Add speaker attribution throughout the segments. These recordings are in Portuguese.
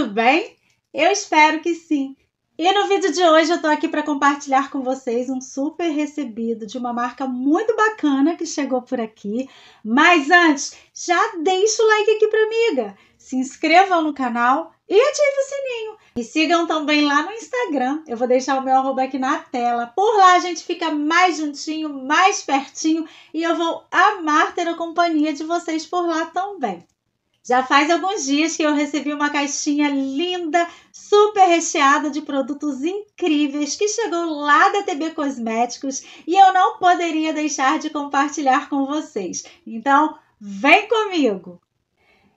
Speaker 1: Tudo bem? Eu espero que sim. E no vídeo de hoje eu tô aqui para compartilhar com vocês um super recebido de uma marca muito bacana que chegou por aqui. Mas antes, já deixa o like aqui para amiga, se inscrevam no canal e ative o sininho. E sigam também lá no Instagram. Eu vou deixar o meu arroba aqui na tela. Por lá a gente fica mais juntinho, mais pertinho e eu vou amar ter a companhia de vocês por lá também. Já faz alguns dias que eu recebi uma caixinha linda, super recheada de produtos incríveis que chegou lá da TB Cosméticos e eu não poderia deixar de compartilhar com vocês. Então, vem comigo!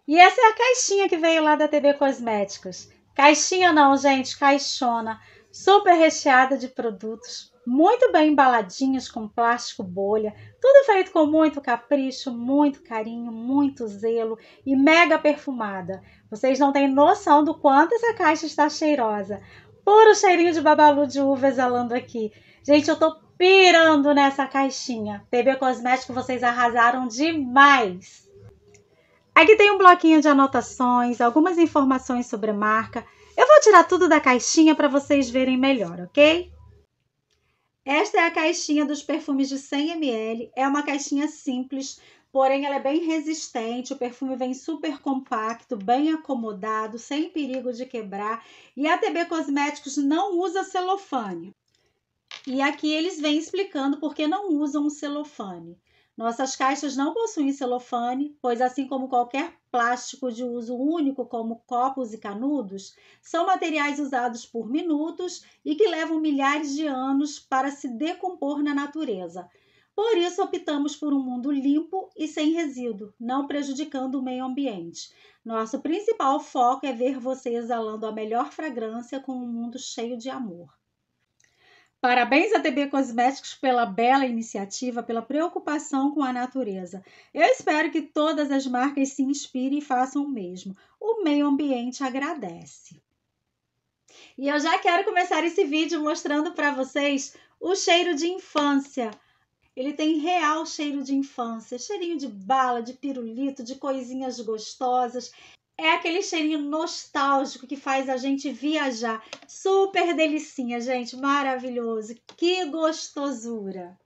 Speaker 1: E essa é a caixinha que veio lá da TB Cosméticos. Caixinha não, gente, caixona, super recheada de produtos muito bem embaladinhos com plástico bolha, tudo feito com muito capricho, muito carinho, muito zelo e mega perfumada. Vocês não têm noção do quanto essa caixa está cheirosa. Puro cheirinho de babalu de uva exalando aqui. Gente, eu tô pirando nessa caixinha. TV Cosmético, vocês arrasaram demais. Aqui tem um bloquinho de anotações, algumas informações sobre a marca. Eu vou tirar tudo da caixinha para vocês verem melhor, ok? Esta é a caixinha dos perfumes de 100 ml. É uma caixinha simples, porém ela é bem resistente. O perfume vem super compacto, bem acomodado, sem perigo de quebrar. E a TB Cosméticos não usa celofane. E aqui eles vêm explicando por que não usam o celofane. Nossas caixas não possuem celofane, pois, assim como qualquer plástico de uso único, como copos e canudos, são materiais usados por minutos e que levam milhares de anos para se decompor na natureza. Por isso, optamos por um mundo limpo e sem resíduo, não prejudicando o meio ambiente. Nosso principal foco é ver você exalando a melhor fragrância com um mundo cheio de amor. Parabéns a DB Cosméticos pela bela iniciativa, pela preocupação com a natureza. Eu espero que todas as marcas se inspirem e façam o mesmo. O meio ambiente agradece. E eu já quero começar esse vídeo mostrando para vocês o cheiro de infância. Ele tem real cheiro de infância, cheirinho de bala, de pirulito, de coisinhas gostosas. É aquele cheirinho nostálgico que faz a gente viajar. Super delicinha, gente, maravilhoso. Que gostosura.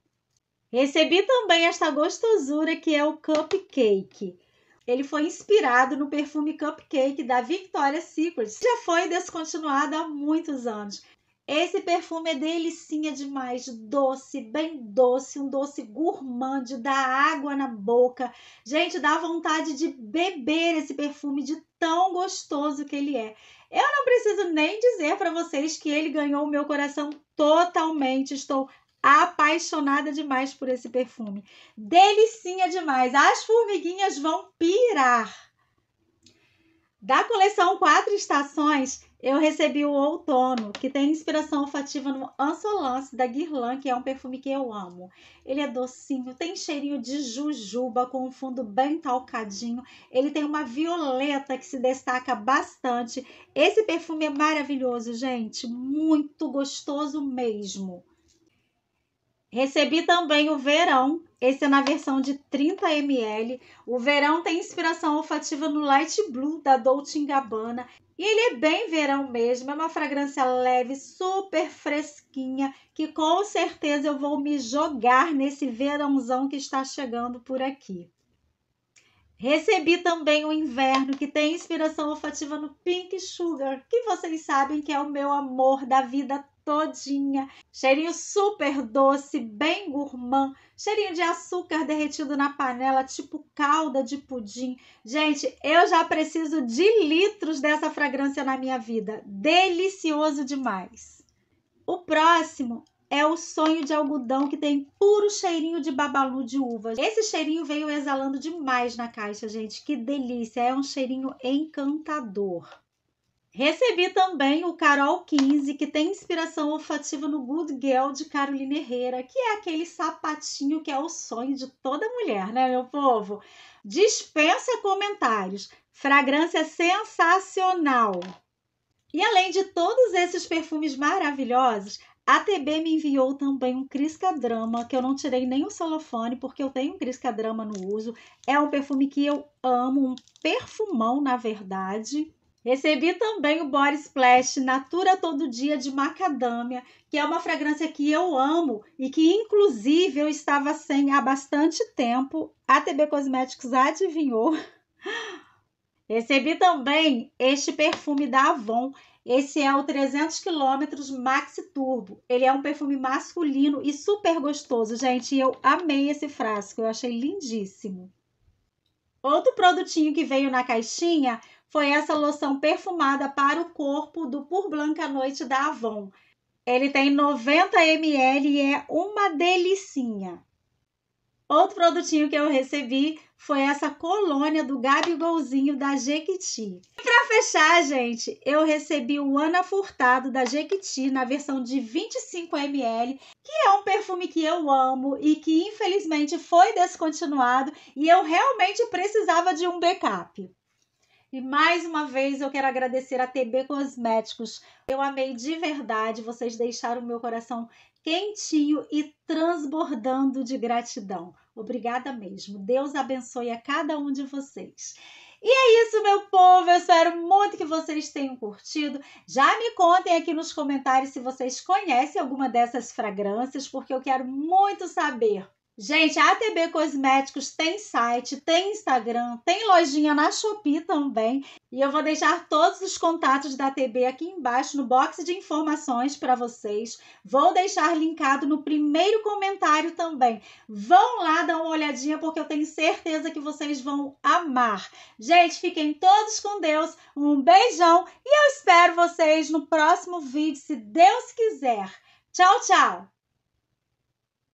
Speaker 1: Recebi também esta gostosura que é o cupcake. Ele foi inspirado no perfume cupcake da Victoria's Secret. Já foi descontinuado há muitos anos. Esse perfume é delicinha demais, doce, bem doce, um doce gourmand, dá água na boca. Gente, dá vontade de beber esse perfume de tão gostoso que ele é. Eu não preciso nem dizer para vocês que ele ganhou o meu coração totalmente. Estou apaixonada demais por esse perfume. Delicinha demais. As formiguinhas vão pirar. Da coleção Quatro Estações, eu recebi o Outono, que tem inspiração olfativa no Ansolance da Guirlan, que é um perfume que eu amo. Ele é docinho, tem cheirinho de jujuba com um fundo bem talcadinho. Ele tem uma violeta que se destaca bastante. Esse perfume é maravilhoso, gente, muito gostoso mesmo. Recebi também o Verão. Esse é na versão de 30 ml. O Verão tem inspiração olfativa no Light Blue da Dolce Gabbana. E ele é bem verão mesmo, é uma fragrância leve, super fresquinha, que com certeza eu vou me jogar nesse verãozão que está chegando por aqui. Recebi também o inverno, que tem inspiração olfativa no Pink Sugar, que vocês sabem que é o meu amor da vida todinha. Cheirinho super doce, bem gourmand, cheirinho de açúcar derretido na panela, tipo calda de pudim. Gente, eu já preciso de litros dessa fragrância na minha vida. Delicioso demais. O próximo é o sonho de algodão que tem puro cheirinho de babalu de uvas. Esse cheirinho veio exalando demais na caixa, gente. Que delícia! É um cheirinho encantador. Recebi também o Carol 15, que tem inspiração olfativa no Good Girl de Carolina Herrera, que é aquele sapatinho que é o sonho de toda mulher, né, meu povo? Dispensa comentários. Fragrância sensacional. E além de todos esses perfumes maravilhosos, a TB me enviou também um Drama que eu não tirei nem o celofane, porque eu tenho um Drama no uso. É um perfume que eu amo, um perfumão, na verdade. Recebi também o Body Splash Natura Todo Dia de Macadâmia, que é uma fragrância que eu amo e que, inclusive, eu estava sem há bastante tempo. A TB Cosméticos adivinhou. Recebi também este perfume da Avon. Esse é o 300 km Maxi Turbo. Ele é um perfume masculino e super gostoso, gente. Eu amei esse frasco, eu achei lindíssimo. Outro produtinho que veio na caixinha foi essa loção perfumada para o corpo do Pur Blanca Noite da Avon. Ele tem 90 ml e é uma delicinha. Outro produtinho que eu recebi foi essa colônia do Gabigolzinho da Jequiti. E pra fechar, gente, eu recebi o Ana Furtado da Jequiti na versão de 25ml, que é um perfume que eu amo e que infelizmente foi descontinuado e eu realmente precisava de um backup. E mais uma vez eu quero agradecer a TB Cosméticos. Eu amei de verdade, vocês deixaram meu coração quentinho e transbordando de gratidão. Obrigada mesmo. Deus abençoe a cada um de vocês. E é isso, meu povo. Eu espero muito que vocês tenham curtido. Já me contem aqui nos comentários se vocês conhecem alguma dessas fragrâncias, porque eu quero muito saber Gente, a ATB Cosméticos tem site, tem Instagram, tem lojinha na Shopee também. E eu vou deixar todos os contatos da ATB aqui embaixo no box de informações para vocês. Vou deixar linkado no primeiro comentário também. Vão lá dar uma olhadinha porque eu tenho certeza que vocês vão amar. Gente, fiquem todos com Deus. Um beijão e eu espero vocês no próximo vídeo, se Deus quiser. Tchau, tchau!